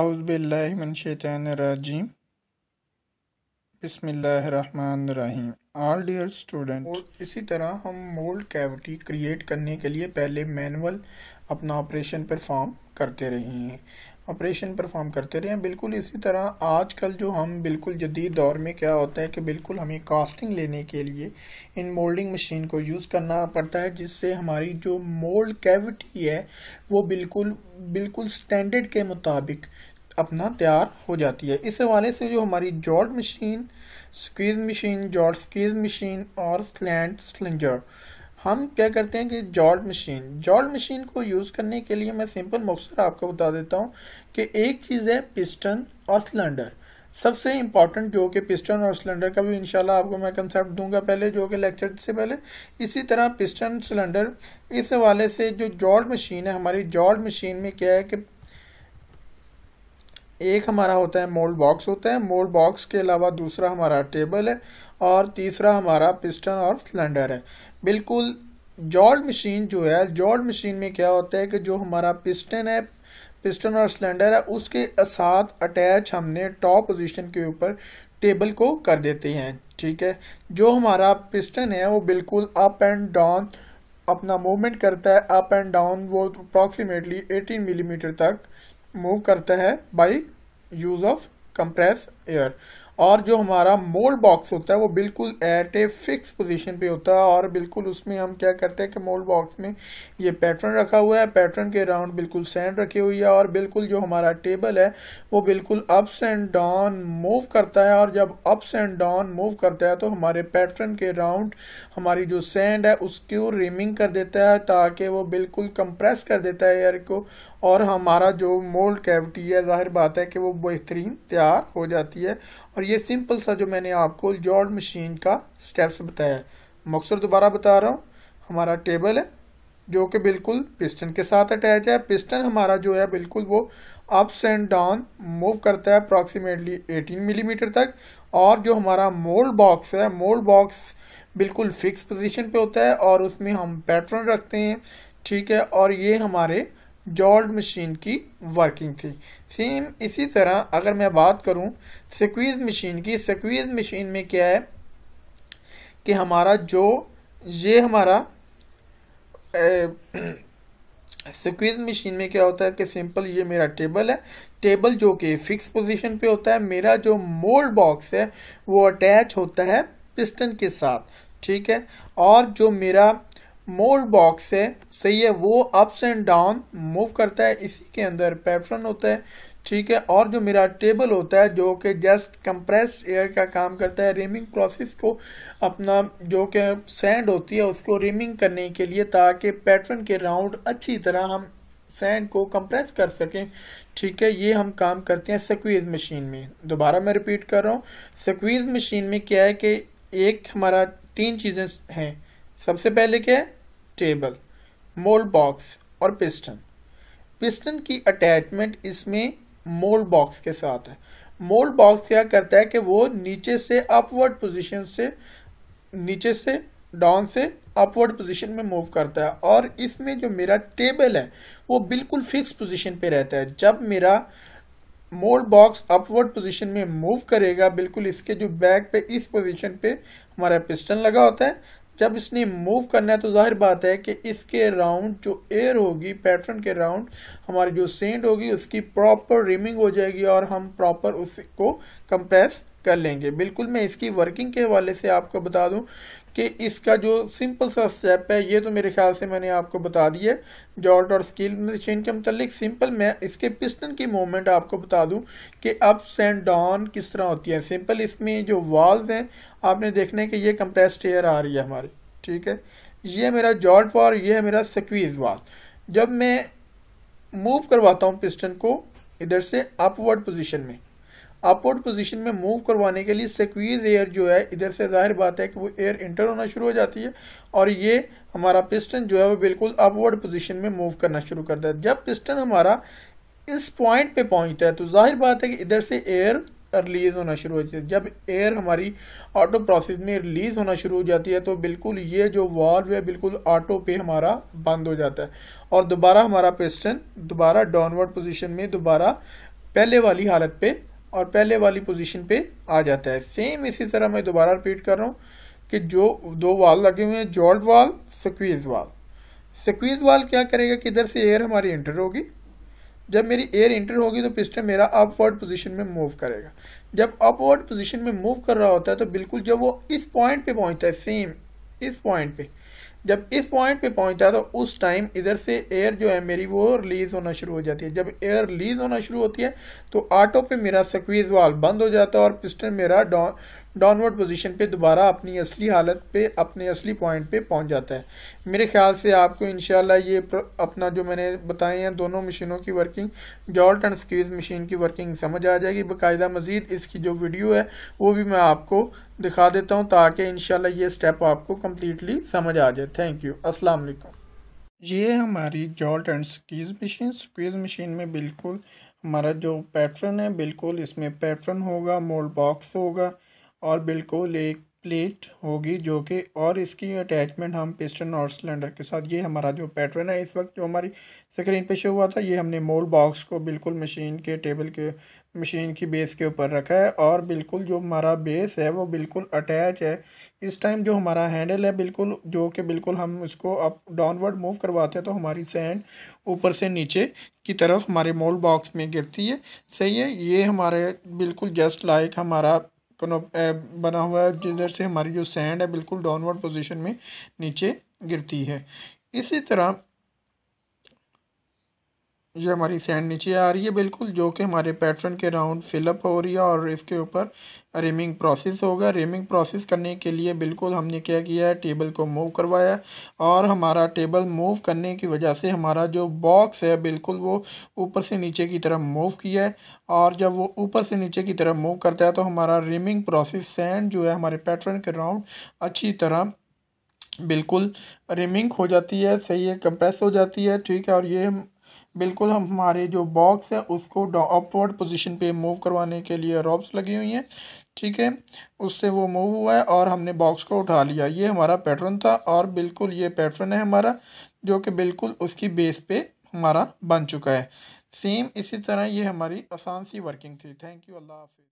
आउज़बिल्लिमिनशैतरजीम बिसमीम आल dear student और इसी तरह हम मोल्ड कैविटी क्रिएट करने के लिए पहले मैनुअल अपना ऑपरेशन परफॉर्म करते रहे हैं ऑपरेशन परफॉर्म करते रहे हैं बिल्कुल इसी तरह आजकल जो हम बिल्कुल जदीद दौर में क्या होता है कि बिल्कुल हमें कास्टिंग लेने के लिए इन मोल्डिंग मशीन को यूज़ करना पड़ता है जिससे हमारी जो मोल्ड कैविटी है वो बिल्कुल बिल्कुल स्टैंडर्ड के मुताबिक अपना तैयार हो जाती है इस हवाले से जो हमारी jolt machine squeeze machine jolt squeeze machine और स्लैंड स्लिंजर हम क्या करते हैं कि जॉर्ड मशीन जॉर्ड मशीन को यूज़ करने के लिए मैं सिंपल मकसद आपको बता देता हूँ कि एक चीज़ है पिस्टन और सिलेंडर सबसे इम्पॉर्टेंट जो कि पिस्टन और सिलेंडर का भी इंशाल्लाह आपको मैं कंसेप्ट दूंगा पहले जो कि लेक्चर से पहले इसी तरह पिस्टन सिलेंडर इस हवाले से जो जॉर्ड मशीन है हमारी जॉर्ड मशीन में क्या है कि एक हमारा होता है मोल्ड बॉक्स होता है मोल्ड बॉक्स के अलावा दूसरा हमारा टेबल है और तीसरा हमारा पिस्टन और सिलेंडर है बिल्कुल जॉल्ड मशीन जो है जॉल्ड मशीन में क्या होता है कि जो हमारा पिस्टन है पिस्टन और सिलेंडर है उसके साथ अटैच हमने टॉप पोजीशन के ऊपर टेबल को कर देते हैं ठीक है जो हमारा पिस्टन है वो बिल्कुल अप एंड डाउन अपना मूवमेंट करता है अप एंड डाउन वो अप्रॉक्सीमेटली 18 मिलीमीटर mm तक मूव करता है by use of compress air और जो हमारा मोल्ड बॉक्स होता है वो बिल्कुल एट ए फिक्स पोजीशन पे होता है और बिल्कुल उसमें हम क्या करते हैं कि मोल्ड बॉक्स में ये पैटर्न रखा हुआ है पैटर्न के राउंड बिल्कुल सैंड रखी हुई है और बिल्कुल जो हमारा टेबल है वो बिल्कुल अप्स एंड डाउन मूव करता है और जब अप्स एंड डाउन मूव करता है तो हमारे पैटर्न के राउंड हमारी जो सैंड है उसके रिमिंग कर देता है ताकि वो बिल्कुल कंप्रेस कर देता है एयर को और हमारा जो मोल्ड कैविटी है जाहिर बात है कि वो बेहतरीन तैयार हो जाती है और और ये सिंपल सा जो मैंने आपको जॉर्ड मशीन का स्टेप्स बताया है मकसद दोबारा बता रहा हूँ हमारा टेबल है जो कि बिल्कुल पिस्टन के साथ अटैच है पिस्टन हमारा जो है बिल्कुल वो अप्स एंड डाउन मूव करता है अप्रॉक्सीमेटली 18 मिलीमीटर mm तक और जो हमारा मोल्ड बॉक्स है मोल्ड बॉक्स बिल्कुल फिक्स पोजीशन पे होता है और उसमें हम पैटर्न रखते हैं ठीक है और ये हमारे जॉल्ड मशीन की वर्किंग थी सेम इसी तरह अगर मैं बात करूं सक्वीज मशीन की सिक्वीज़ मशीन में क्या है कि हमारा जो ये हमारा सक्वीज मशीन में क्या होता है कि सिंपल ये मेरा टेबल है टेबल जो कि फिक्स पोजीशन पे होता है मेरा जो मोल्ड बॉक्स है वो अटैच होता है पिस्टन के साथ ठीक है और जो मेरा मोल बॉक्स है सही है वो अप्स एंड डाउन मूव करता है इसी के अंदर पैटर्न होता है ठीक है और जो मेरा टेबल होता है जो कि जस्ट कंप्रेस्ड एयर का काम करता है रिमिंग प्रोसेस को अपना जो कि सैंड होती है उसको रिमिंग करने के लिए ताकि पैटर्न के राउंड अच्छी तरह हम सैंड को कंप्रेस कर सकें ठीक है ये हम काम करते हैं सक्वीज मशीन में दोबारा मैं रिपीट कर रहा हूँ सक्वीज मशीन में क्या है कि एक हमारा तीन चीज़ें हैं सबसे पहले क्या है टेबल मोल्ड बॉक्स और पिस्टन पिस्टन की अटैचमेंट इसमें मोल्ड बॉक्स के साथ है मोल्ड बॉक्स क्या करता है कि वो नीचे से अपवर्ड पोजीशन से नीचे से डाउन से अपवर्ड पोजीशन में मूव करता है और इसमें जो मेरा टेबल है वो बिल्कुल फिक्स पोजीशन पे रहता है जब मेरा मोल्ड बॉक्स अपवर्ड पोजीशन में मूव करेगा बिल्कुल इसके जो बैक पे इस पोजीशन पे हमारा पिस्टन लगा होता है जब इसने मूव करना है तो जाहिर बात है कि इसके राउंड जो एयर होगी पैटर्न के राउंड हमारी जो सेंड होगी उसकी प्रॉपर रिमिंग हो जाएगी और हम प्रॉपर उसको कंप्रेस कर लेंगे बिल्कुल मैं इसकी वर्किंग के हवाले से आपको बता दूं कि इसका जो सिंपल सा स्टेप है ये तो मेरे ख्याल से मैंने आपको बता दी है जॉट और स्किल मशीन के मतलब सिंपल मैं इसके पिस्टन की मूवमेंट आपको बता दूं कि अप्स एंड डाउन किस तरह होती है सिंपल इसमें जो वॉल्स हैं आपने देखने कि ये कंप्रेस्ड एयर आ रही है हमारी ठीक है ये मेरा जॉट वॉल ये है मेरा सक्वीज वॉल जब मैं मूव करवाता हूँ पिस्टन को इधर से अपवर्ड पोजिशन में अपवर्ड पोजीशन में मूव करवाने के लिए सिक्वीज एयर जो है इधर से जाहिर बात है कि वो एयर इंटर होना शुरू हो जाती है और ये हमारा पिस्टन जो है वो बिल्कुल अपवर्ड पोजीशन में मूव करना शुरू करता है जब पिस्टन हमारा इस पॉइंट पे पहुंचता है तो जाहिर बात है कि इधर से एयर रिलीज होना शुरू हो जाती है जब एयर हमारी ऑटो प्रोसेस में रिलीज होना शुरू हो जाती है तो बिल्कुल ये जो वॉल्व है बिल्कुल ऑटो पे हमारा बंद हो जाता है और दोबारा हमारा पिस्टन दोबारा डाउनवर्ड पोजीशन में दोबारा पहले वाली हालत पे और पहले वाली पोजीशन पे आ जाता है सेम इसी तरह मैं दोबारा रिपीट कर रहा हूँ कि जो दो वाल लगे हुए हैं जॉर्ड वाल स्क्वीज वाल स्क्वीज वाल क्या करेगा कि इधर से एयर हमारी इंटर होगी जब मेरी एयर इंटर होगी तो पिस्टन मेरा अपवर्ड पोजीशन में मूव करेगा जब अपवर्ड पोजीशन में मूव कर रहा होता है तो बिल्कुल जब वो इस पॉइंट पे पहुंचता है सेम इस पॉइंट पे जब इस पॉइंट पे पहुंचता है तो उस टाइम इधर से एयर जो है मेरी वो रिलीज होना शुरू हो जाती है जब एयर रिलीज होना शुरू होती है तो ऑटो पे मेरा सक्वीज वाल बंद हो जाता है और पिस्टन मेरा डाउन डाउनवर्ड पोजीशन पे दोबारा अपनी असली हालत पे अपने असली पॉइंट पे पहुंच जाता है मेरे ख्याल से आपको इन ये अपना जो मैंने बताए हैं दोनों मशीनों की working jolt and squeeze machine की वर्किंग समझ आ जाएगी बाकायदा मजीद इसकी जो वीडियो है वो भी मैं आपको दिखा देता हूँ ताकि इन ये स्टेप आपको कम्प्लीटली समझ आ जाए थैंक यू असलकम ये हमारी jolt and squeeze machine squeeze machine में बिल्कुल हमारा जो पैटर्न है बिल्कुल इसमें पैटर्न होगा मोल्ड बॉक्स होगा और बिल्कुल एक प्लेट होगी जो कि और इसकी अटैचमेंट हम पिस्टन और सिलेंडर के साथ ये हमारा जो पैटर्न है इस वक्त जो हमारी स्क्रीन पे शो हुआ था ये हमने मोल्ड बॉक्स को बिल्कुल मशीन के टेबल के मशीन की बेस के ऊपर रखा है और बिल्कुल जो हमारा बेस है वो बिल्कुल अटैच है इस टाइम जो हमारा हैंडल है बिल्कुल जो कि बिल्कुल हम उसको अप डाउनवर्ड मूव करवाते हैं तो हमारी सैंड ऊपर से नीचे की तरफ हमारे मोल्ड बॉक्स में गिरती है सही है ये हमारे बिल्कुल जस्ट लाइक हमारा तो बना हुआ है जिधर से हमारी जो सैंड है बिल्कुल डाउनवर्ड पोजीशन में नीचे गिरती है इसी तरह ये हमारी सैंड नीचे आ रही है बिल्कुल जो कि हमारे पैटर्न के राउंड फिलअप हो रही है और इसके ऊपर रेमिंग प्रोसेस होगा रेमिंग प्रोसेस करने के लिए बिल्कुल हमने क्या किया है टेबल को मूव करवाया और हमारा टेबल मूव करने की वजह से हमारा जो बॉक्स है बिल्कुल वो ऊपर से नीचे की तरफ मूव किया है और जब वो ऊपर से नीचे की तरफ मूव करता है तो हमारा रेमिंग प्रोसेस सैंड जो है हमारे पैटर्न के राउंड अच्छी तरह बिल्कुल रिमिंग हो जाती है सही है कंप्रेस हो जाती है ठीक है और ये बिल्कुल हम हमारे जो बॉक्स है उसको अपवर्ड पोजीशन पे मूव करवाने के लिए रॉब्स लगी हुई हैं ठीक है उससे वो मूव हुआ है और हमने बॉक्स को उठा लिया ये हमारा पैटर्न था और बिल्कुल ये पैटर्न है हमारा जो कि बिल्कुल उसकी बेस पे हमारा बन चुका है सेम इसी तरह ये हमारी आसान सी वर्किंग थी थैंक यू अल्लाह हाफि